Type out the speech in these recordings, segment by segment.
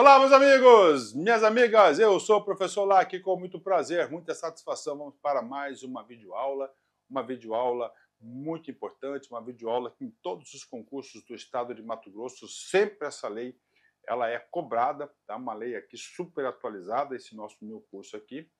Olá, meus amigos, minhas amigas, eu sou o professor Lá aqui com muito prazer, muita satisfação. Vamos para mais uma videoaula, uma videoaula muito importante, uma videoaula que em todos os concursos do estado de Mato Grosso, sempre essa lei ela é cobrada, tá? uma lei aqui super atualizada, esse nosso meu curso aqui,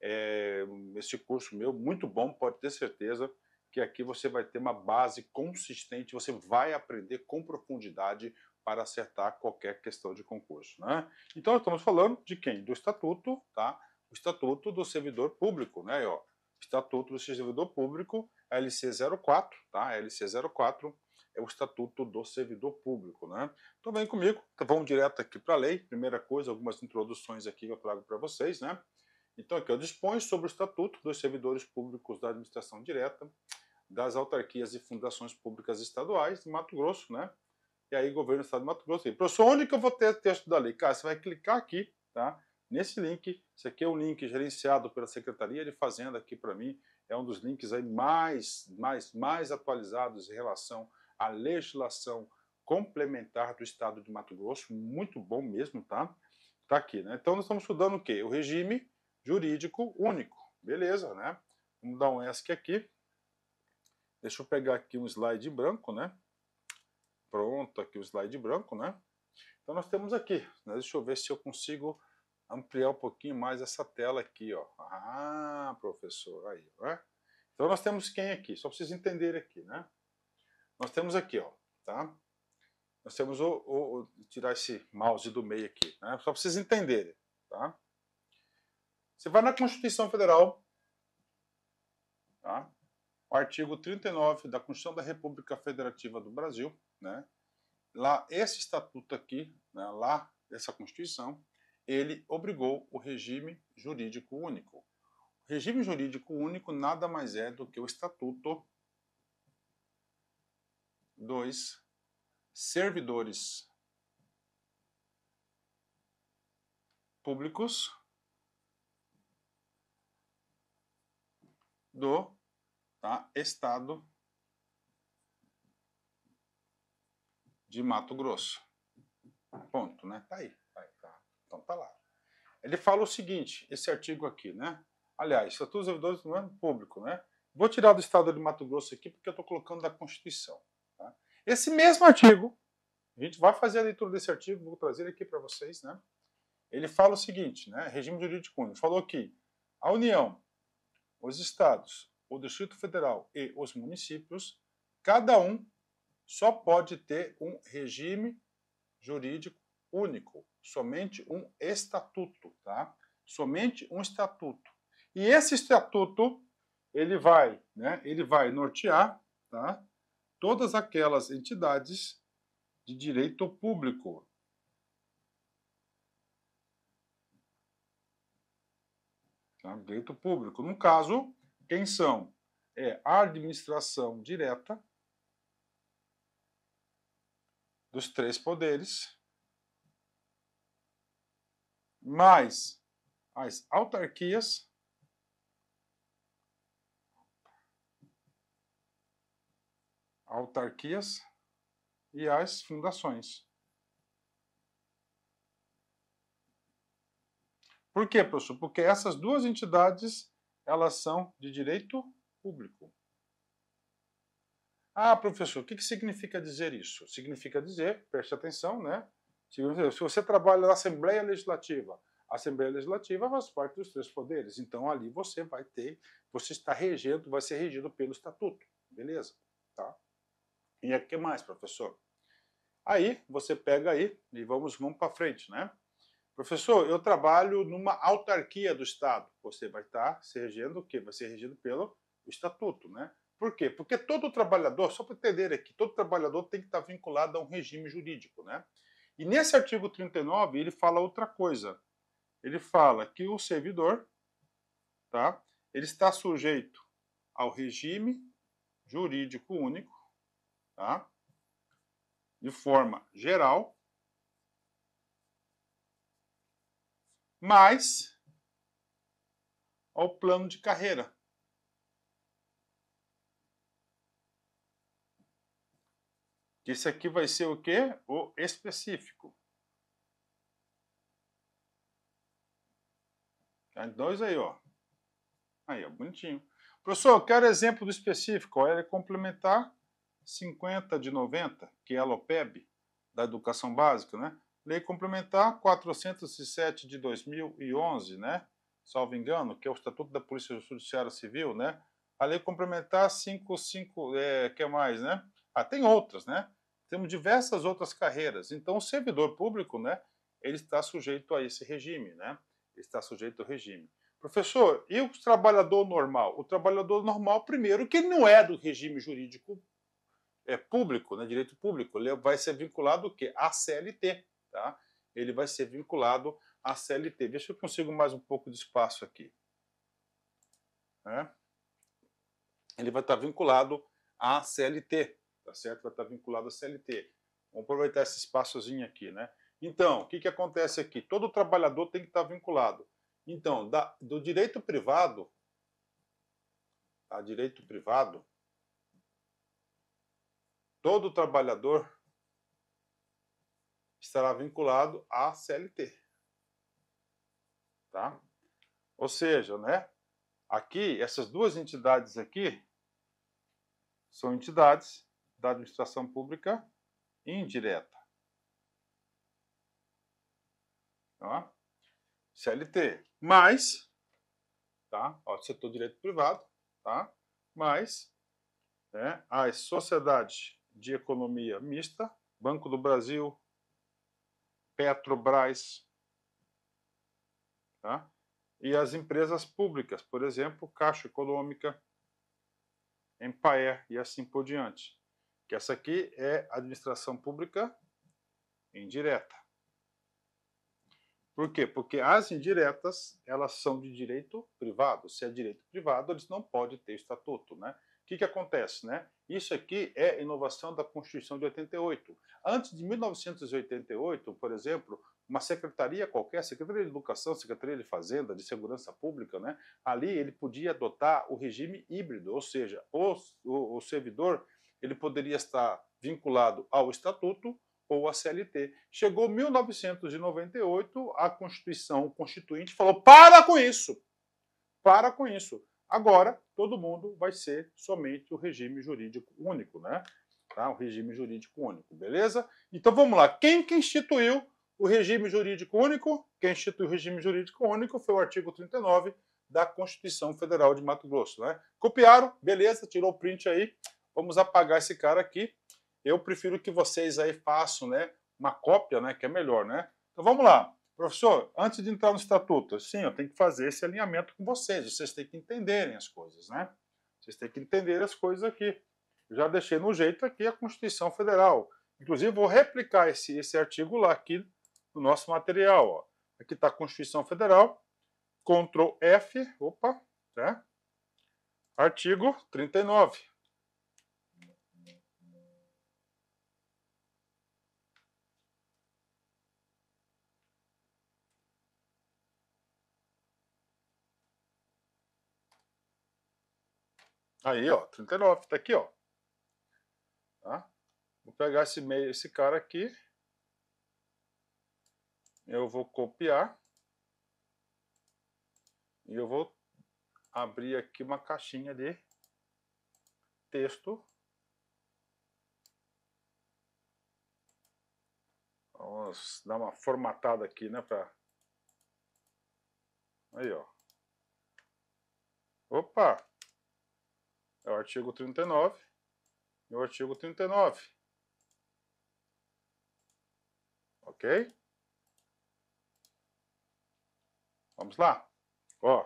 é, esse curso meu muito bom, pode ter certeza, que aqui você vai ter uma base consistente, você vai aprender com profundidade para acertar qualquer questão de concurso. Né? Então, estamos falando de quem? Do Estatuto, tá? o Estatuto do Servidor Público, né? ó, Estatuto do Servidor Público, LC 04, tá? LC 04 é o Estatuto do Servidor Público, né? Então vem comigo, então, vamos direto aqui para a lei. Primeira coisa, algumas introduções aqui que eu trago para vocês, né? Então aqui eu disponho sobre o Estatuto dos Servidores Públicos da Administração Direta das autarquias e fundações públicas estaduais de Mato Grosso, né? E aí, governo do estado de Mato Grosso. E, professor, onde que eu vou ter o texto da lei? Cara, você vai clicar aqui, tá? Nesse link, esse aqui é um link gerenciado pela Secretaria de Fazenda aqui para mim, é um dos links aí mais, mais, mais atualizados em relação à legislação complementar do estado de Mato Grosso, muito bom mesmo, tá? Tá aqui, né? Então nós estamos estudando o quê? O regime jurídico único, beleza, né? Vamos dar um ESC aqui, Deixa eu pegar aqui um slide branco, né? Pronto, aqui o slide branco, né? Então nós temos aqui, né? deixa eu ver se eu consigo ampliar um pouquinho mais essa tela aqui, ó. Ah, professor, aí, né? Então nós temos quem aqui? Só para vocês entenderem aqui, né? Nós temos aqui, ó, tá? Nós temos o, o, o tirar esse mouse do meio aqui, né? Só para vocês entenderem, tá? Você vai na Constituição Federal, tá? artigo 39 da Constituição da República Federativa do Brasil, né? Lá esse estatuto aqui, né, lá essa Constituição, ele obrigou o regime jurídico único. O regime jurídico único nada mais é do que o estatuto dos servidores públicos do tá? Estado de Mato Grosso. Ponto, né? Tá aí. Tá aí tá. Então tá lá. Ele fala o seguinte, esse artigo aqui, né? Aliás, Estatuto dos Servidores do Governo é Público, né? Vou tirar do Estado de Mato Grosso aqui porque eu estou colocando da Constituição. Tá? Esse mesmo artigo, a gente vai fazer a leitura desse artigo, vou trazer aqui para vocês, né? Ele fala o seguinte, né? Regime jurídico único. Falou que a União, os Estados, o Distrito Federal e os municípios, cada um só pode ter um regime jurídico único, somente um estatuto, tá? Somente um estatuto. E esse estatuto ele vai, né? Ele vai nortear, tá? Todas aquelas entidades de direito público. Tá? Direito público. No caso, quem são? É a administração direta dos três poderes, mais as autarquias autarquias e as fundações. Por quê, professor? Porque essas duas entidades elas são de direito público. Ah, professor, o que, significa dizer isso? Significa dizer, preste atenção, né? Se você trabalha na Assembleia Legislativa, a Assembleia Legislativa faz parte dos três poderes, então ali você vai ter, você está regendo, vai ser regido pelo estatuto, beleza? Tá? E o que mais, professor? Aí você pega aí e vamos, vamos para frente, né? Professor, eu trabalho numa autarquia do Estado. Você vai estar se regendo o quê? Vai ser regido pelo Estatuto, né? Por quê? Porque todo trabalhador, só para entender aqui, todo trabalhador tem que estar vinculado a um regime jurídico, né? E nesse artigo 39, ele fala outra coisa. Ele fala que o servidor, tá? Ele está sujeito ao regime jurídico único, tá? De forma geral, mais ao plano de carreira. Esse aqui vai ser o quê? O específico. Tá, dois aí, ó. Aí, ó, bonitinho. Professor, eu quero exemplo do específico. Ó, ele é complementar 50 de 90, que é a LOPEB, da educação básica, né? Lei complementar 407 de 2011, né? Salvo engano, que é o Estatuto da Polícia Judiciária Civil, né? A lei complementar 55, é, que é mais, né? Ah, tem outras, né? Temos diversas outras carreiras. Então, o servidor público, né? Ele está sujeito a esse regime, né? Ele está sujeito ao regime. Professor, e o trabalhador normal? O trabalhador normal, primeiro, que não é do regime jurídico é, público, né, direito público, ele vai ser vinculado o quê? A CLT tá? ele vai ser vinculado à CLT. Deixa eu consigo mais um pouco de espaço aqui. Né? Ele vai estar vinculado à CLT, tá certo? Vai estar vinculado à CLT. Vamos aproveitar esse espaçozinho aqui, né? Então, o que, que acontece aqui? Todo trabalhador tem que estar vinculado. Então, da, do direito privado, a tá? direito privado, todo trabalhador estará vinculado à CLT. Tá? Ou seja, né? Aqui, essas duas entidades aqui são entidades da administração pública indireta. Tá? CLT. mais, tá? Ó, setor direito privado, tá? Mais, né, as sociedades de economia mista, Banco do Brasil, Petrobras. Tá? E as empresas públicas, por exemplo, Caixa Econômica, Empire e assim por diante. Que essa aqui é administração pública indireta. Por quê? Porque as indiretas, elas são de direito privado. Se é direito privado, eles não podem ter estatuto, né? O que, que acontece, né? Isso aqui é inovação da Constituição de 88. Antes de 1988, por exemplo, uma secretaria qualquer, Secretaria de Educação, Secretaria de Fazenda, de Segurança Pública, né, ali ele podia adotar o regime híbrido, ou seja, o, o, o servidor ele poderia estar vinculado ao estatuto ou à CLT. Chegou 1998, a Constituição Constituinte falou: para com isso! Para com isso! Agora, todo mundo vai ser somente o regime jurídico único, né? Tá? O regime jurídico único, beleza? Então vamos lá. Quem que instituiu o regime jurídico único? Quem instituiu o regime jurídico único foi o artigo 39 da Constituição Federal de Mato Grosso, né? Copiaram, beleza, tirou o print aí. Vamos apagar esse cara aqui. Eu prefiro que vocês aí façam, né, uma cópia, né, que é melhor, né? Então vamos lá. Professor, antes de entrar no estatuto, sim, eu tenho que fazer esse alinhamento com vocês. Vocês têm que entenderem as coisas, né? Vocês têm que entender as coisas aqui. Eu já deixei no jeito aqui a Constituição Federal. Inclusive, vou replicar esse, esse artigo lá aqui no nosso material. Ó. Aqui está a Constituição Federal, Ctrl F, opa, tá? Artigo 39. Aí, ó, 39, tá aqui, ó. Tá? Vou pegar esse meio, esse cara aqui. Eu vou copiar. E eu vou abrir aqui uma caixinha de texto. Vamos dar uma formatada aqui, né, pra... Aí, ó. Opa! É o artigo 39 e o artigo 39. Ok? Vamos lá. Ó.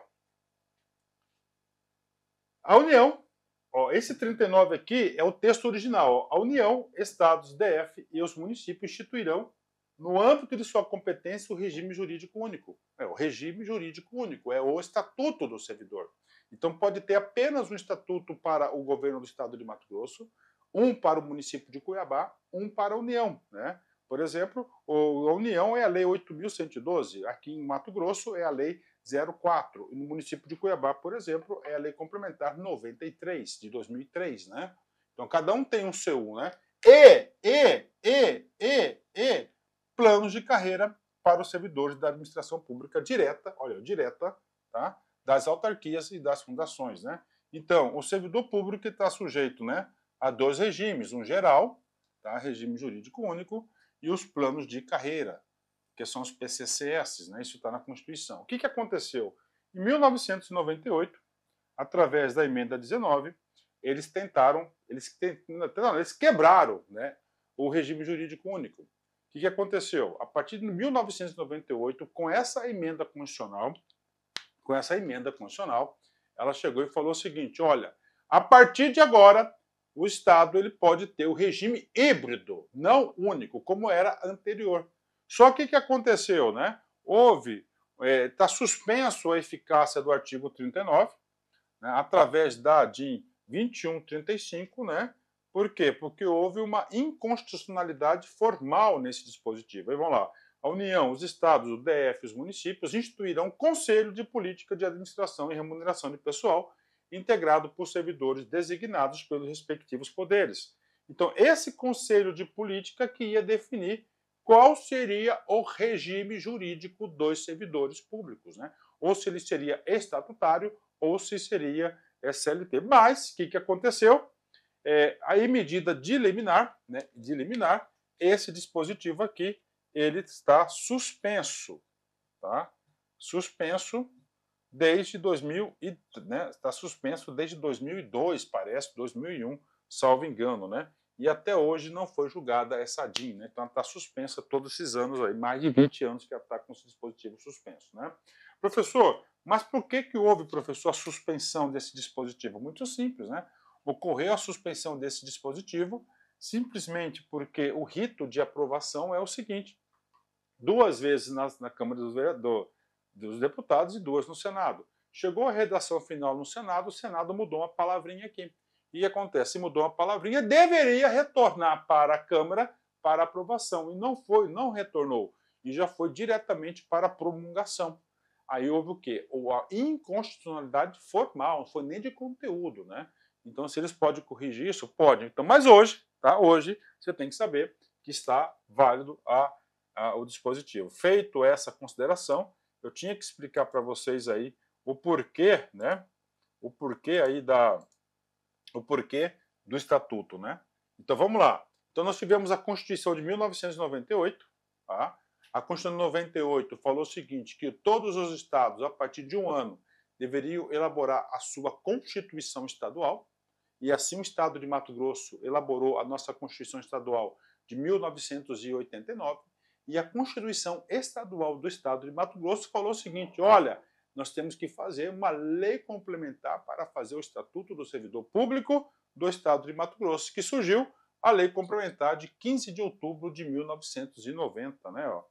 A União, ó, esse 39 aqui é o texto original. Ó. A União, Estados, DF e os municípios instituirão, no âmbito de sua competência, o regime jurídico único. É o regime jurídico único, é o Estatuto do Servidor. Então, pode ter apenas um estatuto para o governo do estado de Mato Grosso, um para o município de Cuiabá, um para a União. Né? Por exemplo, a União é a Lei 8.112, aqui em Mato Grosso é a Lei 04, e no município de Cuiabá, por exemplo, é a Lei Complementar 93, de 2003. Né? Então, cada um tem um seu. Né? E, e, e, e, e, planos de carreira para os servidores da administração pública direta, olha, direta, tá? das autarquias e das fundações. Né? Então, o servidor público está sujeito né, a dois regimes, um geral, tá, regime jurídico único, e os planos de carreira, que são os PCCS, né, isso está na Constituição. O que, que aconteceu? Em 1998, através da emenda 19, eles tentaram, eles, tentaram, eles quebraram né, o regime jurídico único. O que, que aconteceu? A partir de 1998, com essa emenda constitucional, com essa emenda constitucional, ela chegou e falou o seguinte: olha, a partir de agora, o Estado ele pode ter o regime híbrido, não único, como era anterior. Só que o que aconteceu? Né? Houve, está é, tá suspenso a eficácia do artigo 39, né, através da DIN 2135, né? Por quê? Porque houve uma inconstitucionalidade formal nesse dispositivo. Aí vamos lá a União, os estados, o DF, os municípios instituirão um Conselho de Política de Administração e Remuneração de Pessoal, integrado por servidores designados pelos respectivos poderes. Então, esse Conselho de Política que ia definir qual seria o regime jurídico dos servidores públicos, né? Ou se ele seria estatutário ou se seria SLT. É, Mas, o que, que aconteceu? É, aí, medida de liminar, né, de liminar, esse dispositivo aqui ele está suspenso, tá? Suspenso desde 2000 e, né, está suspenso desde 2002, parece 2001, salvo engano, né? E até hoje não foi julgada essa DIN, né? Então está suspensa todos esses anos aí, mais de 20 anos que ela está com esse dispositivo suspenso, né? Professor, mas por que que houve, professor, a suspensão desse dispositivo? Muito simples, né? Ocorreu a suspensão desse dispositivo simplesmente porque o rito de aprovação é o seguinte: duas vezes na, na Câmara dos, dos Deputados e duas no Senado. Chegou a redação final no Senado, o Senado mudou uma palavrinha aqui. E acontece, mudou uma palavrinha, deveria retornar para a Câmara para aprovação. E não foi, não retornou. E já foi diretamente para promulgação. Aí houve o quê? a inconstitucionalidade formal, não foi nem de conteúdo, né? Então, se eles podem corrigir isso, podem. Então, mas hoje, tá? Hoje, você tem que saber que está válido a a, o dispositivo. Feito essa consideração, eu tinha que explicar para vocês aí o porquê, né? O porquê aí da o porquê do estatuto, né? Então vamos lá. Então nós tivemos a Constituição de 1998, tá? A Constituição de 98 falou o seguinte, que todos os estados a partir de um ano deveriam elaborar a sua constituição estadual, e assim o estado de Mato Grosso elaborou a nossa Constituição estadual de 1989 e a Constituição Estadual do Estado de Mato Grosso falou o seguinte: olha, nós temos que fazer uma lei complementar para fazer o Estatuto do Servidor Público do Estado de Mato Grosso, que surgiu a lei complementar de 15 de outubro de 1990, né? Ó.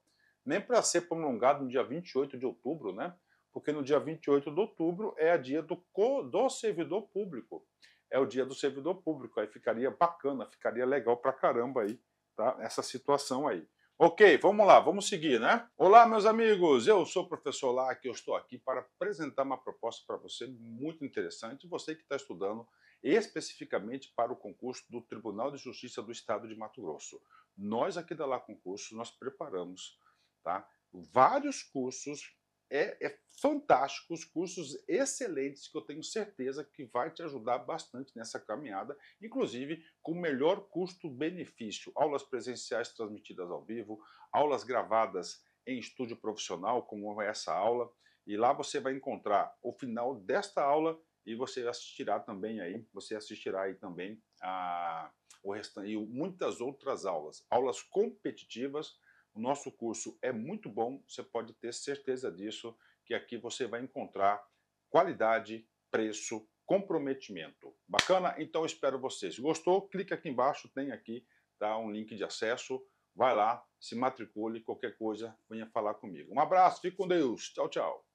Nem para ser prolongado no dia 28 de outubro, né? Porque no dia 28 de outubro é a dia do, do servidor público. É o dia do servidor público. Aí ficaria bacana, ficaria legal pra caramba aí, tá? Essa situação aí. Ok, vamos lá, vamos seguir, né? Olá, meus amigos, eu sou o professor Lac, eu estou aqui para apresentar uma proposta para você muito interessante, você que está estudando especificamente para o concurso do Tribunal de Justiça do Estado de Mato Grosso. Nós aqui da Lá Concurso, nós preparamos tá, vários cursos é, é fantástico, os cursos excelentes que eu tenho certeza que vai te ajudar bastante nessa caminhada, inclusive com o melhor custo-benefício. Aulas presenciais transmitidas ao vivo, aulas gravadas em estúdio profissional, como é essa aula, e lá você vai encontrar o final desta aula e você assistirá também aí, você assistirá aí também a o restante e muitas outras aulas, aulas competitivas o nosso curso é muito bom, você pode ter certeza disso, que aqui você vai encontrar qualidade, preço, comprometimento. Bacana? Então espero vocês. Gostou? clique aqui embaixo, tem aqui tá, um link de acesso. Vai lá, se matricule, qualquer coisa, venha falar comigo. Um abraço, fique com Deus. Tchau, tchau.